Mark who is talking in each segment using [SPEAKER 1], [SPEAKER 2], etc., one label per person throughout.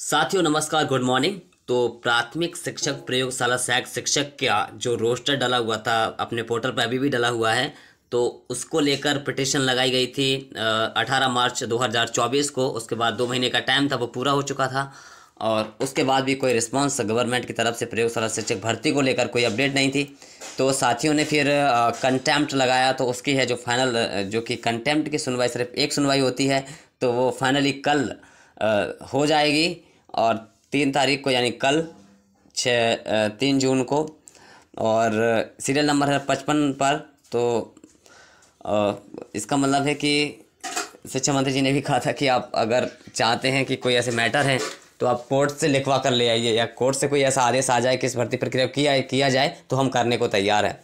[SPEAKER 1] साथियों नमस्कार good morning तो प्राथमिक शिक्षक प्रयोगशाला सहायक शिक्षक का जो रोस्टर डाला हुआ था अपने पोर्टल पर अभी भी डाला हुआ है तो उसको लेकर पिटिशन लगाई गई थी अठारह मार्च 2024 को उसके बाद दो महीने का टाइम था वो पूरा हो चुका था और उसके बाद भी कोई रिस्पांस गवर्नमेंट की तरफ से प्रयोगशाला शिक्षक भर्ती को लेकर कोई अपडेट नहीं थी तो साथियों ने फिर कंटेम्प्ट लगाया तो उसकी है जो फाइनल जो कि कंटेम्प्ट की सुनवाई सिर्फ एक सुनवाई होती है तो वो फाइनली कल आ, हो जाएगी और तीन तारीख को यानी कल छ तीन जून को और सीरियल नंबर है पचपन पर तो इसका मतलब है कि शिक्षा मंत्री जी ने भी कहा था कि आप अगर चाहते हैं कि कोई ऐसे मैटर हैं तो आप कोर्ट से लिखवा कर ले आइए या कोर्ट से कोई ऐसा आदेश आ जाए कि इस भर्ती प्रक्रिया किया किया जाए तो हम करने को तैयार हैं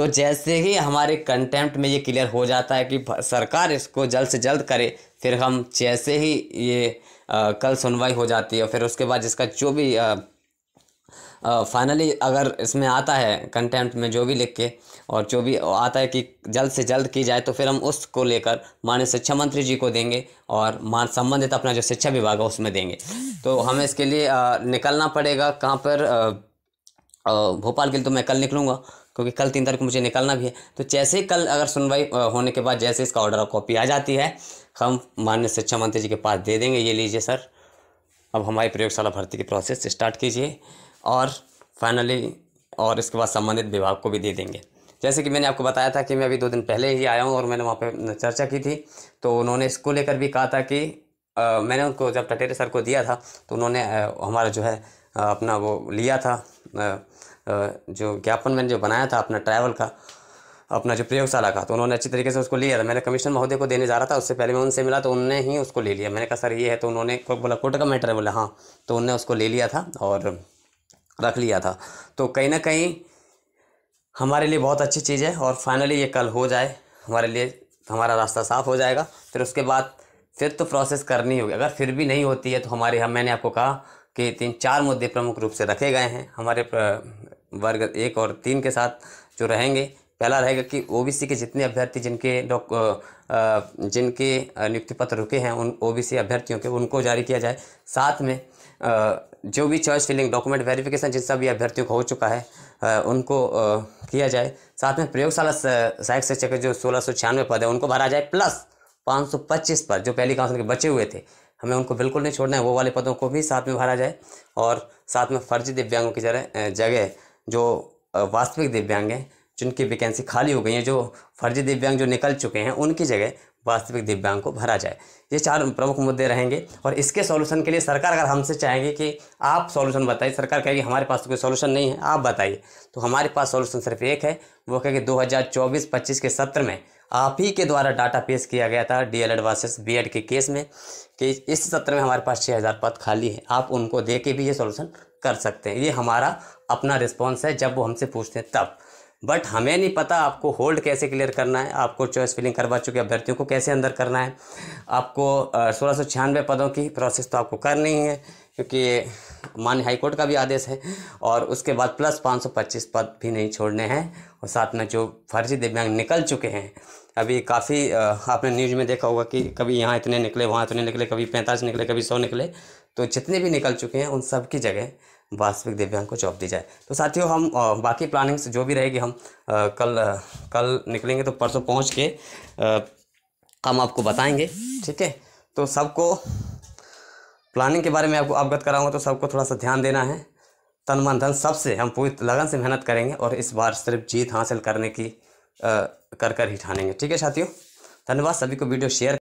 [SPEAKER 1] तो जैसे ही हमारे कंटेम्प्ट में ये क्लियर हो जाता है कि सरकार इसको जल्द से जल्द करे फिर हम जैसे ही ये आ, कल सुनवाई हो जाती है फिर उसके बाद इसका जो भी फाइनली अगर इसमें आता है कंटेम्प्ट में जो भी लिख के और जो भी आता है कि जल्द से जल्द की जाए तो फिर हम उसको लेकर माननीय शिक्षा मंत्री जी को देंगे और मान संबंधित अपना जो शिक्षा विभाग है उसमें देंगे तो हमें इसके लिए आ, निकलना पड़ेगा कहाँ पर आ, भोपाल के लिए तो मैं कल निकलूँगा क्योंकि कल तीन तारीख को मुझे निकलना भी है तो जैसे ही कल अगर सुनवाई होने के बाद जैसे इसका ऑर्डर और कॉपी आ जाती है हम माननीय शिक्षा मंत्री जी के पास दे देंगे ये लीजिए सर अब हमारी प्रयोगशाला भर्ती की प्रोसेस स्टार्ट कीजिए और फाइनली और इसके बाद संबंधित विभाग को भी दे देंगे जैसे कि मैंने आपको बताया था कि मैं अभी दो दिन पहले ही आया हूँ और मैंने वहाँ पर चर्चा की थी तो उन्होंने इसको लेकर भी कहा था कि आ, मैंने उनको जब टटेरे सर को दिया था तो उन्होंने आ, हमारा जो है आ, अपना वो लिया था जो ज्ञापन मैंने जो बनाया था अपना ट्रैवल का अपना जो प्रयोगशाला का तो उन्होंने अच्छी तरीके से उसको लिया था मैंने कमिश्नर महोदय को देने जा रहा था उससे पहले मैं उनसे मिला तो उनने ही उसको ले लिया मैंने कहा सर ये है तो उन्होंने बोला कोटा का मैटर है बोला हाँ तो उनने उसको ले लिया था और रख लिया था तो कहीं ना कहीं हमारे लिए बहुत अच्छी चीज़ है और फाइनली ये कल हो जाए हमारे लिए हमारा रास्ता साफ हो जाएगा फिर उसके बाद फिर तो प्रोसेस करनी होगी अगर फिर भी नहीं होती है तो हमारे हम मैंने आपको कहा के तीन चार मुद्दे प्रमुख रूप से रखे गए हैं हमारे वर्ग एक और तीन के साथ जो रहेंगे पहला रहेगा कि ओबीसी के जितने अभ्यर्थी जिनके डॉक जिनके नियुक्ति पत्र रुके हैं उन ओबीसी अभ्यर्थियों के उनको जारी किया जाए साथ में जो भी चॉइस फिलिंग डॉक्यूमेंट वेरिफिकेशन जिन सभी अभ्यर्थियों को हो चुका है उनको किया जाए साथ में प्रयोगशाला सहायक शिक्षक जो सोलह सौ छियानवे पद है उनको भरा जाए प्लस पाँच सौ पच्चीस पद जो पहली काउंसिल के बचे हुए थे हमें उनको बिल्कुल नहीं छोड़ना है वो वाले पदों को भी साथ में भरा जाए और साथ में फर्जी दिव्यांगों की जगह जगह जो वास्तविक दिव्यांग हैं जिनकी वैकेंसी खाली हो गई है जो फर्जी दिव्यांग जो निकल चुके हैं उनकी जगह वास्तविक दिव्यांग को भरा जाए ये चार प्रमुख मुद्दे रहेंगे और इसके सॉल्यूशन के लिए सरकार अगर हमसे चाहेंगे कि आप सॉल्यूशन बताइए सरकार कहेगी हमारे पास तो कोई सॉल्यूशन नहीं है आप बताइए तो हमारे पास सॉल्यूशन सिर्फ एक है वो कहेगी दो हज़ार के सत्र में आप ही के द्वारा डाटा पेश किया गया था D L Ed versus B Ed के केस में कि इस सत्र में हमारे पास छः हज़ार पद खाली है आप उनको दे के भी ये सॉल्यूशन कर सकते हैं ये हमारा अपना रिस्पॉन्स है जब वो हमसे पूछते हैं तब बट हमें नहीं पता आपको होल्ड कैसे क्लियर करना है आपको चॉइस फिलिंग करवा चुके अभ्यर्थियों को कैसे अंदर करना है आपको सोलह सौ छियानवे पदों की प्रोसेस तो आपको करनी है क्योंकि मान्य हाईकोर्ट का भी आदेश है और उसके बाद प्लस पच्चीस पद भी नहीं छोड़ने हैं और साथ में जो फर्जी दिव्यांग निकल चुके हैं अभी काफ़ी आपने न्यूज में देखा होगा कि कभी यहाँ इतने निकले वहाँ इतने निकले कभी पैंतालीस निकले कभी सौ निकले तो जितने भी निकल चुके हैं उन सब की जगह वास्तविक दिव्यांग को जॉब दी जाए तो साथियों हम बाकी प्लानिंग्स जो भी रहेगी हम कल कल निकलेंगे तो परसों पहुँच के हम आपको बताएंगे ठीक है तो सबको प्लानिंग के बारे में आपको अवगत कराऊंगा तो सबको थोड़ा सा ध्यान देना है तन मन धन सबसे हम पूरी लगन से मेहनत करेंगे और इस बार सिर्फ जीत हासिल करने की आ, कर कर ही ठानेंगे ठीक है साथियों धन्यवाद सभी को वीडियो शेयर